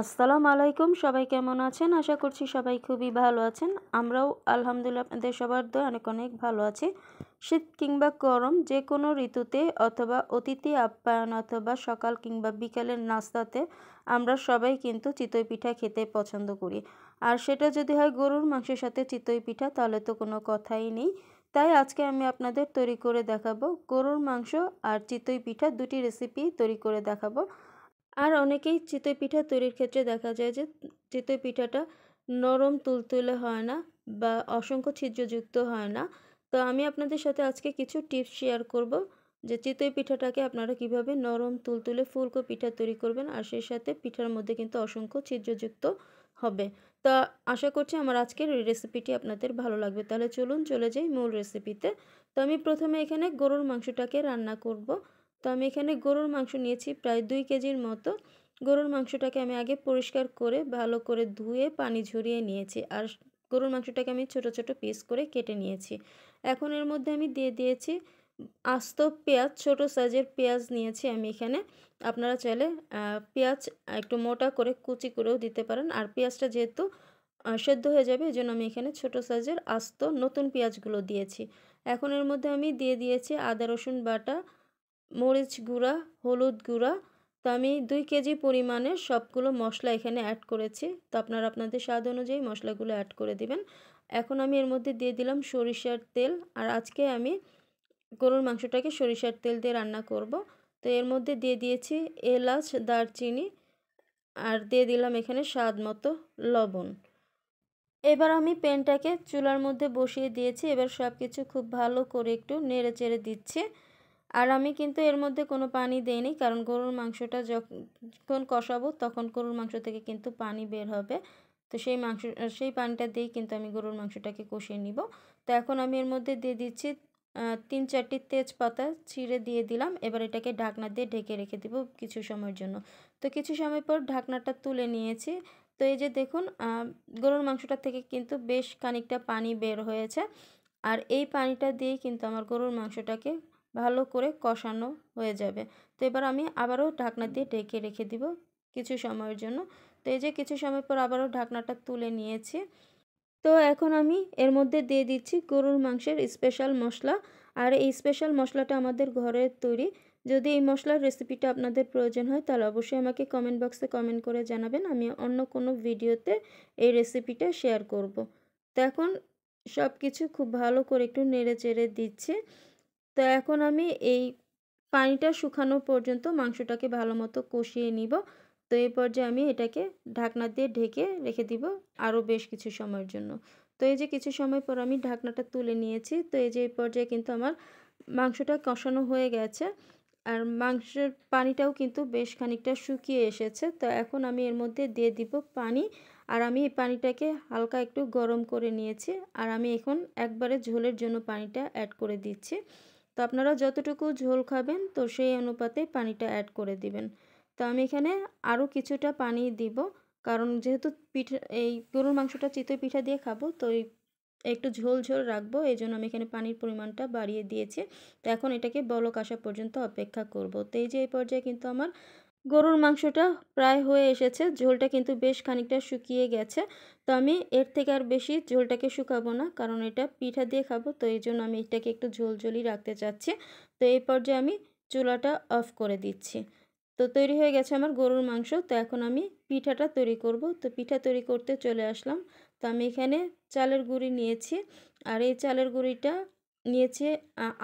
আসসালামু আলাইকুম সবাই কেমন আছেন আশা করছি সবাই খুবই ভালো আছেন আমরাও আলহামদুলিল্লাহ আপনাদের সবার দয় অনেক অনেক ভালো আছি শীত কিংবা গরম যে কোনো ঋতুতে অথবা অতিথি আপ্যায়ন অথবা সকাল কিংবা বিকালের নাস্তাতে আমরা সবাই কিন্তু চিতই পিঠা খেতে পছন্দ করি আর সেটা যদি হয় গরুর মাংসের সাথে চিতই পিঠা তাহলে তো কোনো কথাই নেই তাই আজকে আমি আপনাদের তৈরি করে দেখাবো গরুর মাংস আর চিতই পিঠা দুটি রেসিপি তৈরি করে দেখাবো আর অনেকেই চিতই পিঠা তৈরির ক্ষেত্রে দেখা যায় যে চিতই পিঠাটা নরম তুলতুলে হয় না বা অসংখ্য ছিদ্রযুক্ত হয় না তো আমি আপনাদের সাথে আজকে কিছু টিপস শেয়ার করব যে চিতই পিঠাটাকে আপনারা কিভাবে নরম তুলতুলে ফুলকো পিঠা তৈরি করবেন আর সেই সাথে পিঠার মধ্যে কিন্তু অসংখ্য ছিদ্রযুক্ত হবে তা আশা করছি আমার আজকের রেসিপিটি আপনাদের ভালো লাগবে তাহলে চলুন চলে যাই মূল রেসিপিতে তো আমি প্রথমে এখানে গরুর মাংসটাকে রান্না করব তো আমি এখানে গরুর মাংস নিয়েছি প্রায় দুই কেজির মতো গরুর মাংসটাকে আমি আগে পরিষ্কার করে ভালো করে ধুয়ে পানি ঝরিয়ে নিয়েছি আর গরুর মাংসটাকে আমি ছোট ছোট পিস করে কেটে নিয়েছি এখন এর মধ্যে আমি দিয়ে দিয়েছি আস্ত পেঁয়াজ ছোট সাইজের পেঁয়াজ নিয়েছি আমি এখানে আপনারা চাইলে পেঁয়াজ একটু মোটা করে কুচি করেও দিতে পারেন আর পেঁয়াজটা যেহেতু সেদ্ধ হয়ে যাবে এই জন্য আমি এখানে ছোট সাইজের আস্ত নতুন পেঁয়াজগুলো দিয়েছি এখন এর মধ্যে আমি দিয়ে দিয়েছি আদা রসুন বাটা মরিচ গুঁড়া হলুদ গুঁড়া তো আমি দুই কেজি পরিমাণের সবগুলো মশলা এখানে অ্যাড করেছি তো আপনারা আপনাদের স্বাদ অনুযায়ী মশলাগুলো অ্যাড করে দিবেন এখন আমি এর মধ্যে দিয়ে দিলাম সরিষার তেল আর আজকে আমি গরুর মাংসটাকে সরিষার তেল দিয়ে রান্না করব তো এর মধ্যে দিয়ে দিয়েছি এলাচ দারচিনি আর দিয়ে দিলাম এখানে স্বাদ মতো লবণ এবার আমি প্যানটাকে চুলার মধ্যে বসিয়ে দিয়েছি এবার সব কিছু খুব ভালো করে একটু নেড়ে চেড়ে দিচ্ছে আর আমি কিন্তু এর মধ্যে কোনো পানি দেইনি কারণ গরুর মাংসটা যখন কষাবো তখন গরুর মাংস থেকে কিন্তু পানি বের হবে তো সেই মাংস সেই পানিটা দিয়েই কিন্তু আমি গরুর মাংসটাকে কষিয়ে নিব তো এখন আমি এর মধ্যে দিয়ে দিচ্ছি তিন চারটি তেজপাতা ছিঁড়ে দিয়ে দিলাম এবার এটাকে ঢাকনা দিয়ে ঢেকে রেখে দিব কিছু সময়ের জন্য তো কিছু সময় পর ঢাকনাটা তুলে নিয়েছি তো এই যে দেখুন গরুর মাংসটা থেকে কিন্তু বেশ খানিকটা পানি বের হয়েছে আর এই পানিটা দিয়ে কিন্তু আমার গরুর মাংসটাকে ভালো করে কষানো হয়ে যাবে তো এবার আমি আবারও ঢাকনা দিয়ে ঢেকে রেখে দিব কিছু সময়ের জন্য তো এই যে কিছু সময় পর আবারও ঢাকনাটা তুলে নিয়েছি তো এখন আমি এর মধ্যে দিয়ে দিচ্ছি গরুর মাংসের স্পেশাল মশলা আর এই স্পেশাল মশলাটা আমাদের ঘরের তৈরি যদি এই মশলার রেসিপিটা আপনাদের প্রয়োজন হয় তাহলে অবশ্যই আমাকে কমেন্ট বক্সে কমেন্ট করে জানাবেন আমি অন্য কোনো ভিডিওতে এই রেসিপিটা শেয়ার করব তো এখন সব কিছু খুব ভালো করে একটু নেড়ে চেড়ে দিচ্ছে তো এখন আমি এই পানিটা শুকানো পর্যন্ত মাংসটাকে ভালো মতো কষিয়ে নিব তো এই পর্যায়ে আমি এটাকে ঢাকনা দিয়ে ঢেকে রেখে দিব আরও বেশ কিছু সময়ের জন্য তো এই যে কিছু সময় পর আমি ঢাকনাটা তুলে নিয়েছি তো এই যে এই পর্যায়ে কিন্তু আমার মাংসটা কষানো হয়ে গেছে আর মাংসের পানিটাও কিন্তু বেশ খানিকটা শুকিয়ে এসেছে তো এখন আমি এর মধ্যে দিয়ে দিব পানি আর আমি এই পানিটাকে হালকা একটু গরম করে নিয়েছি আর আমি এখন একবারে ঝোলের জন্য পানিটা অ্যাড করে দিচ্ছি তো আপনারা যতটুকু ঝোল খাবেন তো সেই অনুপাতে পানিটা অ্যাড করে দিবেন তো আমি এখানে আরও কিছুটা পানি দিব কারণ যেহেতু পিঠা এই গরুর মাংসটা চিতই পিঠা দিয়ে খাবো তো এই একটু ঝোল ঝোল রাখবো এই জন্য আমি এখানে পানির পরিমাণটা বাড়িয়ে দিয়েছি তো এখন এটাকে বলক আসা পর্যন্ত অপেক্ষা করব তো এই যে এই পর্যায়ে কিন্তু আমার গরুর মাংসটা প্রায় হয়ে এসেছে ঝোলটা কিন্তু বেশ খানিকটা শুকিয়ে গেছে তো আমি এর থেকে আর বেশি ঝোলটাকে শুকাবো না কারণ এটা পিঠা দিয়ে খাবো তো এই জন্য আমি এটাকে একটু ঝোলঝোলি রাখতে চাচ্ছি তো এই পর্যায়ে আমি চুলাটা অফ করে দিচ্ছি তো তৈরি হয়ে গেছে আমার গরুর মাংস তো এখন আমি পিঠাটা তৈরি করব তো পিঠা তৈরি করতে চলে আসলাম তো আমি এখানে চালের গুঁড়ি নিয়েছি আর এই চালের গুঁড়িটা নিয়েছে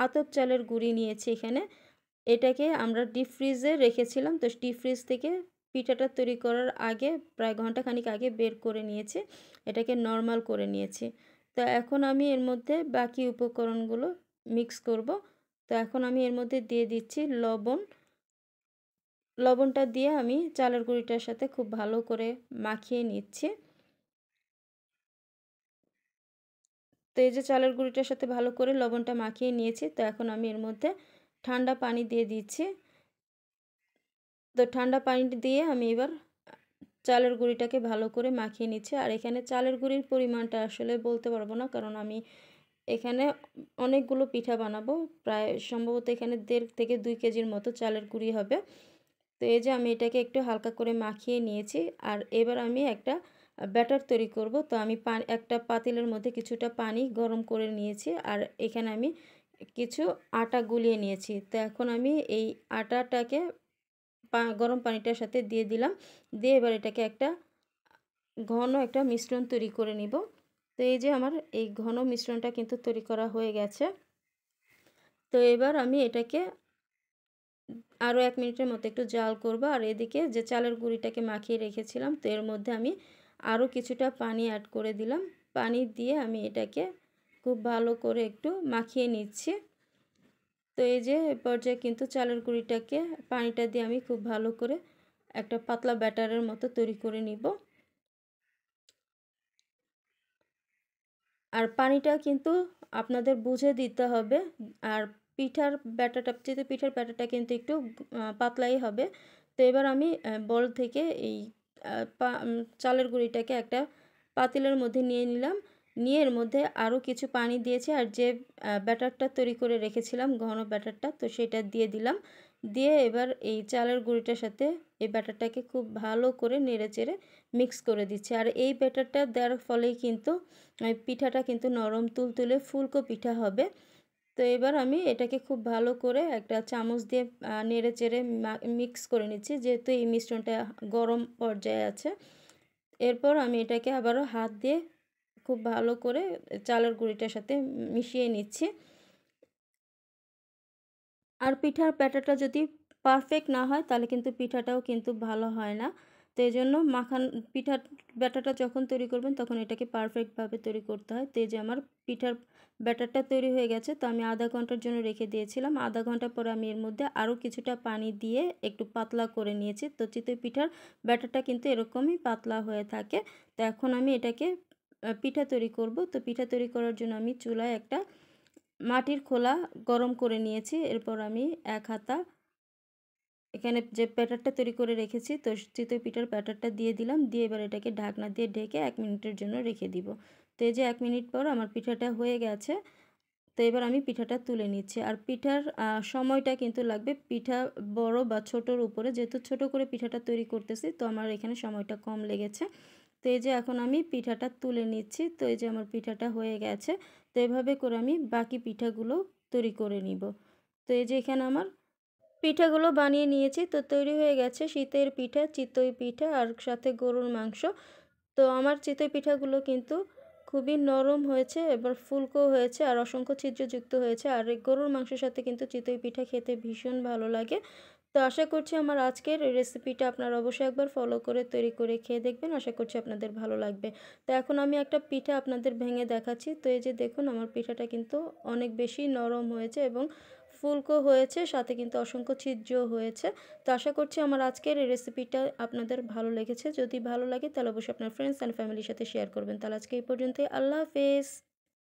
আতপ চালের গুঁড়ি নিয়েছি এখানে এটাকে আমরা ডিপ ফ্রিজে রেখেছিলাম তো ডিপ ফ্রিজ থেকে পিঠাটা তৈরি করার আগে প্রায় ঘন্টাখানিক আগে বের করে নিয়েছি এটাকে নর্মাল করে নিয়েছি তো এখন আমি এর মধ্যে বাকি উপকরণগুলো মিক্স করব তো এখন আমি এর মধ্যে দিয়ে দিচ্ছি লবণ লবণটা দিয়ে আমি চালের গুঁড়িটার সাথে খুব ভালো করে মাখিয়ে নিচ্ছি তো এই যে চালের গুঁড়িটার সাথে ভালো করে লবণটা মাখিয়ে নিয়েছি তো এখন আমি এর মধ্যে ঠান্ডা পানি দিয়ে দিচ্ছি তো ঠান্ডা পানি দিয়ে আমি এবার চালের গুঁড়িটাকে ভালো করে মাখিয়ে নিচ্ছি আর এখানে চালের গুঁড়ির পরিমাণটা আসলে বলতে পারবো না কারণ আমি এখানে অনেকগুলো পিঠা বানাবো প্রায় সম্ভবত এখানে দেড় থেকে দুই কেজির মতো চালের গুঁড়ি হবে তো এই যে আমি এটাকে একটু হালকা করে মাখিয়ে নিয়েছি আর এবার আমি একটা ব্যাটার তৈরি করব তো আমি একটা পাতিলের মধ্যে কিছুটা পানি গরম করে নিয়েছি আর এখানে আমি কিছু আটা গুলিয়ে নিয়েছি তো এখন আমি এই আটাটাকে গরম পানিটার সাথে দিয়ে দিলাম দিয়ে এবার এটাকে একটা ঘন একটা মিশ্রণ তৈরি করে নিব তো এই যে আমার এই ঘন মিশ্রণটা কিন্তু তৈরি করা হয়ে গেছে তো এবার আমি এটাকে আরও এক মিনিটের মতো একটু জাল করব আর এদিকে যে চালের গুঁড়িটাকে মাখিয়ে রেখেছিলাম তো এর মধ্যে আমি আরও কিছুটা পানি অ্যাড করে দিলাম পানি দিয়ে আমি এটাকে খুব ভালো করে একটু মাখিয়ে নিচ্ছি তো এই যে পর্যায়ে কিন্তু চালের গুঁড়িটাকে পানিটা দিয়ে আমি খুব ভালো করে একটা পাতলা ব্যাটারের মতো তৈরি করে নিব আর পানিটা কিন্তু আপনাদের বুঝে দিতে হবে আর পিঠার ব্যাটাটা যেহেতু পিঠার ব্যাটাটা কিন্তু একটু পাতলাই হবে তো এবার আমি বল থেকে এই চালের গুঁড়িটাকে একটা পাতিলের মধ্যে নিয়ে নিলাম নিয়ে এর মধ্যে আরও কিছু পানি দিয়েছি আর যে ব্যাটারটা তৈরি করে রেখেছিলাম ঘন ব্যাটারটা তো সেটা দিয়ে দিলাম দিয়ে এবার এই চালের গুঁড়িটার সাথে এই ব্যাটারটাকে খুব ভালো করে নেড়েচেড়ে মিক্স করে দিচ্ছি আর এই ব্যাটারটা দেওয়ার ফলেই কিন্তু পিঠাটা কিন্তু নরম তুলতুলে ফুলকো পিঠা হবে তো এবার আমি এটাকে খুব ভালো করে একটা চামচ দিয়ে নেড়ে চেড়ে মিক্স করে নিচ্ছি যেহেতু এই মিশ্রণটা গরম পর্যায়ে আছে এরপর আমি এটাকে আবারও হাত দিয়ে খুব ভালো করে চালের গুঁড়িটার সাথে মিশিয়ে নিচ্ছি আর পিঠার প্যাটাটা যদি পারফেক্ট না হয় তাহলে কিন্তু পিঠাটাও কিন্তু ভালো হয় না তো এই জন্য মাখান পিঠার ব্যাটারটা যখন তৈরি করবেন তখন এটাকে পারফেক্টভাবে তৈরি করতে হয় তো এই যে আমার পিঠার ব্যাটারটা তৈরি হয়ে গেছে তো আমি আধা ঘন্টার জন্য রেখে দিয়েছিলাম আধা ঘন্টা পরে আমি এর মধ্যে আরও কিছুটা পানি দিয়ে একটু পাতলা করে নিয়েছি তো চিতই পিঠার ব্যাটারটা কিন্তু এরকমই পাতলা হয়ে থাকে তো এখন আমি এটাকে পিঠা তৈরি করব তো পিঠা তৈরি করার জন্য আমি চুলায় একটা মাটির খোলা গরম করে নিয়েছি এরপর আমি এক হাতা এখানে যে প্যাটারটা তৈরি করে রেখেছি তো চিতই পিঠার প্যাটারটা দিয়ে দিলাম দিয়ে এবার এটাকে ঢাকনা দিয়ে ঢেকে এক মিনিটের জন্য রেখে দিব তো এই যে এক মিনিট পর আমার পিঠাটা হয়ে গেছে তো এবার আমি পিঠাটা তুলে নিচ্ছি আর পিঠার সময়টা কিন্তু লাগবে পিঠা বড় বা ছোটোর উপরে যেহেতু ছোট করে পিঠাটা তৈরি করতেছি তো আমার এখানে সময়টা কম লেগেছে তো এই যে এখন আমি পিঠাটা তুলে নিচ্ছি তো এই যে আমার পিঠাটা হয়ে গেছে তো এভাবে করে আমি বাকি পিঠাগুলো তৈরি করে নিব তো এই যে এখানে আমার পিঠাগুলো বানিয়ে নিয়েছি তো তৈরি হয়ে গেছে শীতের পিঠা চিতই পিঠা আর সাথে গরুর মাংস তো আমার চিতই পিঠাগুলো কিন্তু খুবই নরম হয়েছে এবার ফুলকো হয়েছে আর অসংখ্য ছিদ্রযুক্ত হয়েছে আর গরুর মাংসের সাথে কিন্তু চিতই পিঠা খেতে ভীষণ ভালো লাগে তো আশা করছি আমার আজকের রেসিপিটা আপনারা অবশ্যই একবার ফলো করে তৈরি করে খেয়ে দেখবেন আশা করছি আপনাদের ভালো লাগবে তো এখন আমি একটা পিঠা আপনাদের ভেঙে দেখাচ্ছি তো এই যে দেখুন আমার পিঠাটা কিন্তু অনেক বেশি নরম হয়েছে এবং ফুলকো হয়েছে সাথে কিন্তু অসংখ্য ছিদ্র হয়েছে তো আশা করছি আমার আজকের এই রেসিপিটা আপনাদের ভালো লেগেছে যদি ভালো লাগে তাহলে অবশ্যই আপনার ফ্রেন্ডস অ্যান্ড ফ্যামিলির সাথে শেয়ার করবেন তাহলে আজকে এই পর্যন্তই আল্লাহ হাফেজ